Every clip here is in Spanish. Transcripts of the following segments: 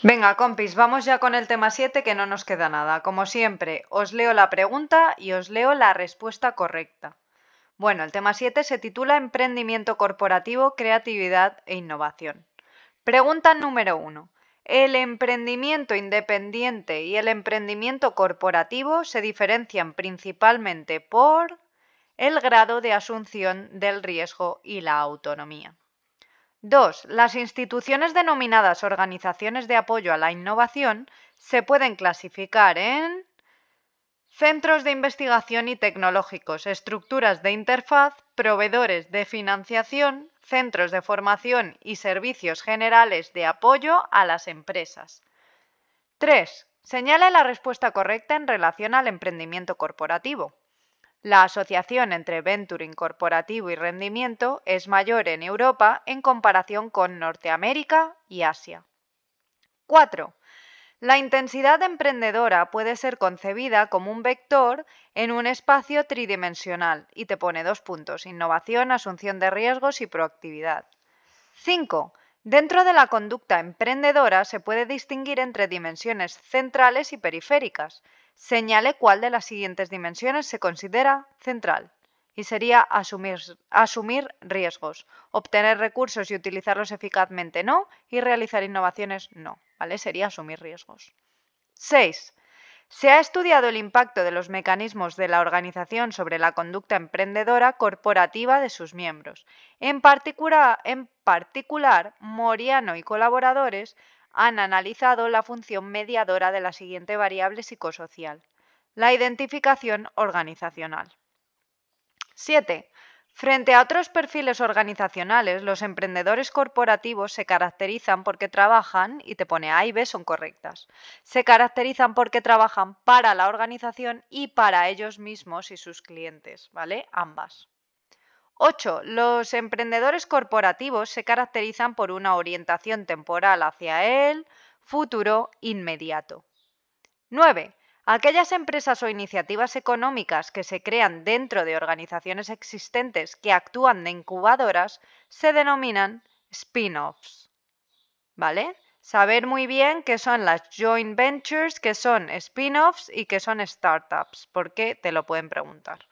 Venga, compis, vamos ya con el tema 7 que no nos queda nada. Como siempre, os leo la pregunta y os leo la respuesta correcta. Bueno, el tema 7 se titula Emprendimiento corporativo, creatividad e innovación. Pregunta número 1. ¿El emprendimiento independiente y el emprendimiento corporativo se diferencian principalmente por el grado de asunción del riesgo y la autonomía? 2. Las instituciones denominadas organizaciones de apoyo a la innovación se pueden clasificar en centros de investigación y tecnológicos, estructuras de interfaz, proveedores de financiación, centros de formación y servicios generales de apoyo a las empresas. 3. Señale la respuesta correcta en relación al emprendimiento corporativo. La asociación entre venturing corporativo y rendimiento es mayor en Europa en comparación con Norteamérica y Asia. 4. La intensidad emprendedora puede ser concebida como un vector en un espacio tridimensional y te pone dos puntos, innovación, asunción de riesgos y proactividad. 5. Dentro de la conducta emprendedora se puede distinguir entre dimensiones centrales y periféricas. Señale cuál de las siguientes dimensiones se considera central y sería asumir, riesgos, obtener recursos y utilizarlos eficazmente no, y realizar innovaciones no, ¿vale? Sería asumir riesgos. 6. Se ha estudiado el impacto de los mecanismos de la organización sobre la conducta emprendedora corporativa de sus miembros. en particular Moriano y colaboradores han analizado la función mediadora de la siguiente variable psicosocial, la identificación organizacional. 7. Frente a otros perfiles organizacionales, los emprendedores corporativos se caracterizan porque trabajan, y te pone A y B son correctas, se caracterizan porque trabajan para la organización y para ellos mismos y sus clientes, ¿vale? Ambas. 8. Los emprendedores corporativos se caracterizan por una orientación temporal hacia el futuro inmediato. 9. Aquellas empresas o iniciativas económicas que se crean dentro de organizaciones existentes que actúan de incubadoras se denominan spin-offs. ¿Vale? Saber muy bien qué son las joint ventures, qué son spin-offs y qué son startups, porque te lo pueden preguntar.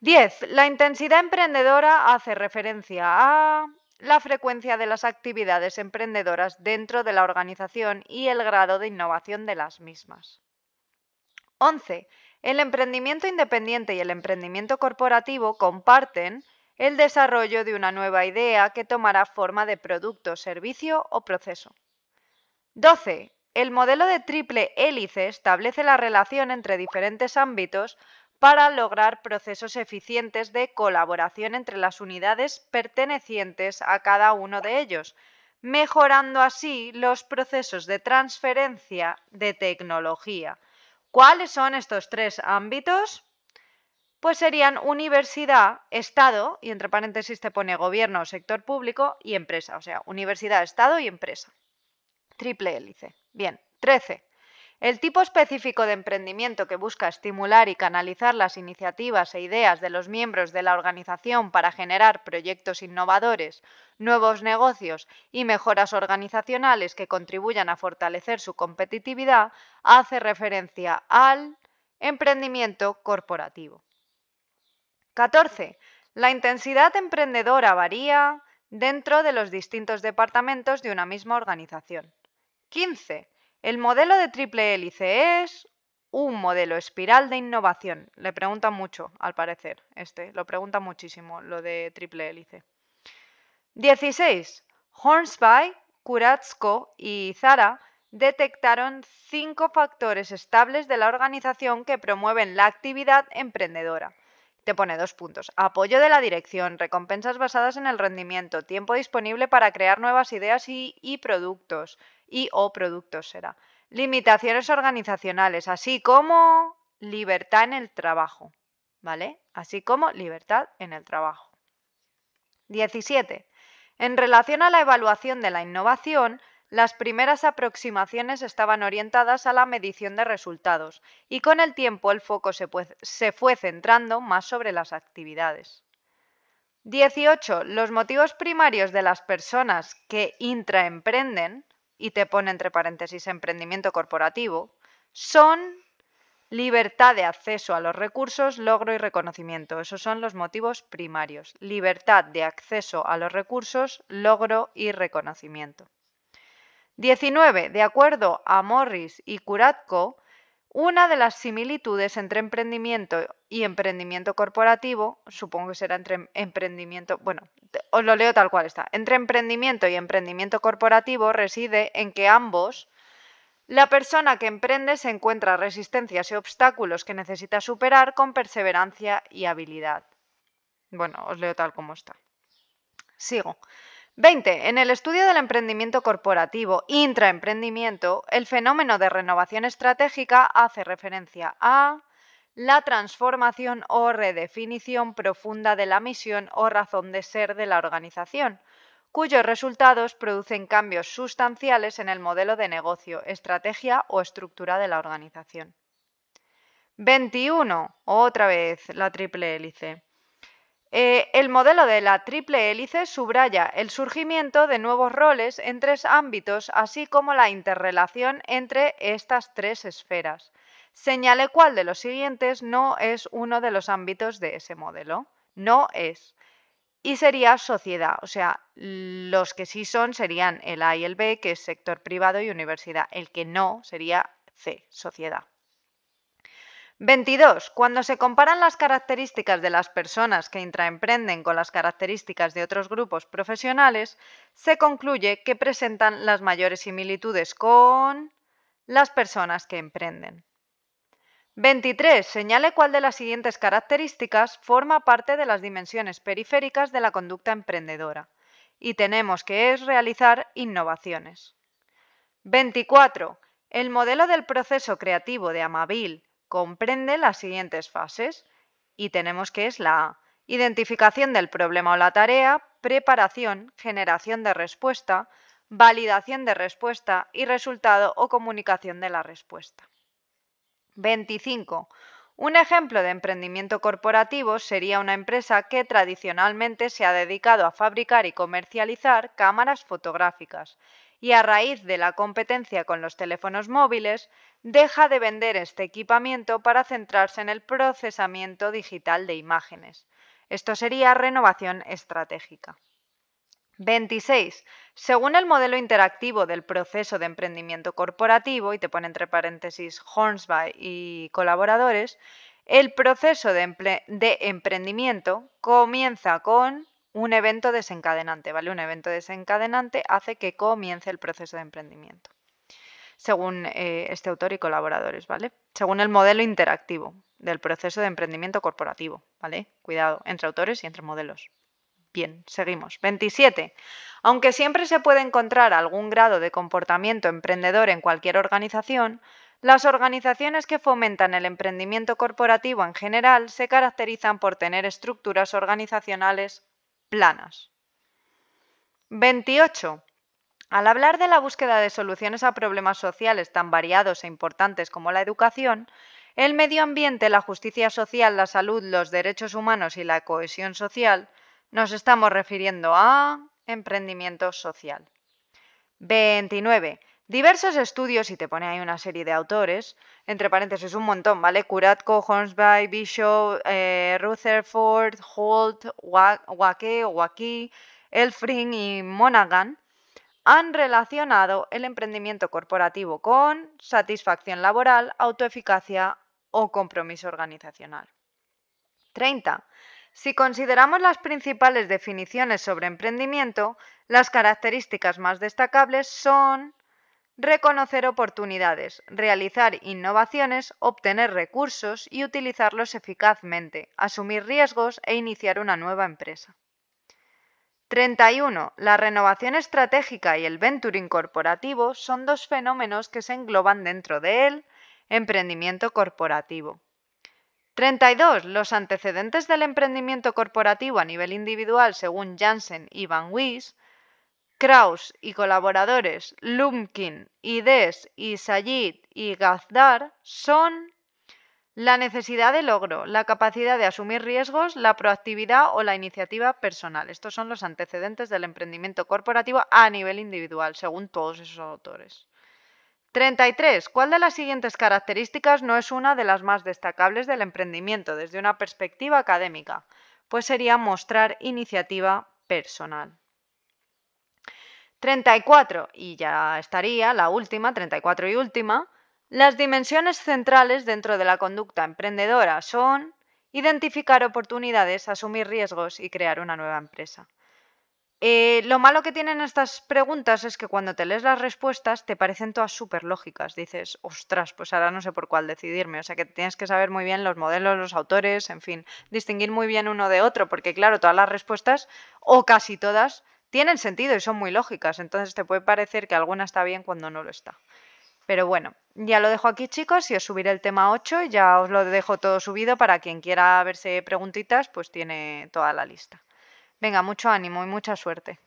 10. La intensidad emprendedora hace referencia a la frecuencia de las actividades emprendedoras dentro de la organización y el grado de innovación de las mismas. 11. El emprendimiento independiente y el emprendimiento corporativo comparten el desarrollo de una nueva idea que tomará forma de producto, servicio o proceso. 12. El modelo de triple hélice establece la relación entre diferentes ámbitos para lograr procesos eficientes de colaboración entre las unidades pertenecientes a cada uno de ellos, mejorando así los procesos de transferencia de tecnología. ¿Cuáles son estos tres ámbitos? Pues serían universidad, Estado, y entre paréntesis te pone gobierno, sector público y empresa, o sea, universidad, Estado y empresa. Triple hélice. Bien, 13. El tipo específico de emprendimiento que busca estimular y canalizar las iniciativas e ideas de los miembros de la organización para generar proyectos innovadores, nuevos negocios y mejoras organizacionales que contribuyan a fortalecer su competitividad hace referencia al emprendimiento corporativo. 14. La intensidad emprendedora varía dentro de los distintos departamentos de una misma organización. 15. El modelo de triple hélice es un modelo espiral de innovación. Le pregunta mucho, al parecer, este. Lo pregunta muchísimo, lo de triple hélice. 16. Hornsby, Kuratsko y Zara detectaron cinco factores estables de la organización que promueven la actividad emprendedora. Te pone dos puntos. Apoyo de la dirección, recompensas basadas en el rendimiento, tiempo disponible para crear nuevas ideas y productos, y o productos será. Limitaciones organizacionales, así como libertad en el trabajo, ¿vale? Así como libertad en el trabajo. 17. En relación a la evaluación de la innovación, las primeras aproximaciones estaban orientadas a la medición de resultados y con el tiempo el foco se, se, fue centrando más sobre las actividades. 18. Los motivos primarios de las personas que intraemprenden y te pone entre paréntesis emprendimiento corporativo, son libertad de acceso a los recursos, logro y reconocimiento. Esos son los motivos primarios. Libertad de acceso a los recursos, logro y reconocimiento. 19. De acuerdo a Morris y Kuratko, una de las similitudes entre emprendimiento y emprendimiento corporativo, supongo que será entre em, emprendimiento, bueno, os lo leo tal cual está, entre emprendimiento y emprendimiento corporativo reside en que ambos, la persona que emprende se encuentra resistencias y obstáculos que necesita superar con perseverancia y habilidad. Bueno, os leo tal como está. Sigo. 20. En el estudio del emprendimiento corporativo, intraemprendimiento, el fenómeno de renovación estratégica hace referencia a la transformación o redefinición profunda de la misión o razón de ser de la organización, cuyos resultados producen cambios sustanciales en el modelo de negocio, estrategia o estructura de la organización. 21. Otra vez la triple hélice. Eh, el modelo de la triple hélice subraya el surgimiento de nuevos roles en tres ámbitos, así como la interrelación entre estas tres esferas. Señale cuál de los siguientes no es uno de los ámbitos de ese modelo. No es. Y sería sociedad, o sea, los que sí son serían el A y el B, que es sector privado y universidad. El que no sería C, sociedad. 22. Cuando se comparan las características de las personas que intraemprenden con las características de otros grupos profesionales, se concluye que presentan las mayores similitudes con las personas que emprenden. 23. Señale cuál de las siguientes características forma parte de las dimensiones periféricas de la conducta emprendedora. Y tenemos que es realizar innovaciones. 24. El modelo del proceso creativo de Amabil comprende las siguientes fases y tenemos que es la Identificación del problema o la tarea, preparación, generación de respuesta, validación de respuesta y resultado o comunicación de la respuesta. 25. Un ejemplo de emprendimiento corporativo sería una empresa que tradicionalmente se ha dedicado a fabricar y comercializar cámaras fotográficas y a raíz de la competencia con los teléfonos móviles, deja de vender este equipamiento para centrarse en el procesamiento digital de imágenes. Esto sería renovación estratégica. 26. Según el modelo interactivo del proceso de emprendimiento corporativo, y te pone entre paréntesis Hornsby y colaboradores, el proceso de, de emprendimiento comienza con un evento desencadenante, ¿vale? Un evento desencadenante hace que comience el proceso de emprendimiento, según eh, este autor y colaboradores, ¿vale? Según el modelo interactivo del proceso de emprendimiento corporativo, ¿vale? Cuidado, entre autores y entre modelos. Bien, seguimos. 27. Aunque siempre se puede encontrar algún grado de comportamiento emprendedor en cualquier organización, las organizaciones que fomentan el emprendimiento corporativo en general se caracterizan por tener estructuras organizacionales planas. 28. Al hablar de la búsqueda de soluciones a problemas sociales tan variados e importantes como la educación, el medio ambiente, la justicia social, la salud, los derechos humanos y la cohesión social, nos estamos refiriendo a emprendimiento social. 29. Diversos estudios, y te pone ahí una serie de autores, entre paréntesis un montón, ¿vale? Kuratko, Hornsby, Bishop, eh, Rutherford, Holt, Wake o Elfring y Monaghan, han relacionado el emprendimiento corporativo con satisfacción laboral, autoeficacia o compromiso organizacional. 30. Si consideramos las principales definiciones sobre emprendimiento, las características más destacables son reconocer oportunidades, realizar innovaciones, obtener recursos y utilizarlos eficazmente, asumir riesgos e iniciar una nueva empresa. 31. La renovación estratégica y el venturing corporativo son dos fenómenos que se engloban dentro de él, emprendimiento corporativo. 32. Los antecedentes del emprendimiento corporativo a nivel individual según Janssen y Van Wies Krauss y colaboradores Lumpkin, Ides y y Gazdar son la necesidad de logro, la capacidad de asumir riesgos, la proactividad o la iniciativa personal. Estos son los antecedentes del emprendimiento corporativo a nivel individual, según todos esos autores. 33. ¿Cuál de las siguientes características no es una de las más destacables del emprendimiento desde una perspectiva académica? Pues sería mostrar iniciativa personal. 34 y ya estaría la última, 34 y última. Las dimensiones centrales dentro de la conducta emprendedora son identificar oportunidades, asumir riesgos y crear una nueva empresa. Eh, lo malo que tienen estas preguntas es que cuando te lees las respuestas te parecen todas súper lógicas. Dices, ostras, pues ahora no sé por cuál decidirme. O sea que tienes que saber muy bien los modelos, los autores, en fin, distinguir muy bien uno de otro, porque claro, todas las respuestas, o casi todas, tienen sentido y son muy lógicas, entonces te puede parecer que alguna está bien cuando no lo está. Pero bueno, ya lo dejo aquí chicos y os subiré el tema 8, ya os lo dejo todo subido para quien quiera verse preguntitas, pues tiene toda la lista. Venga, mucho ánimo y mucha suerte.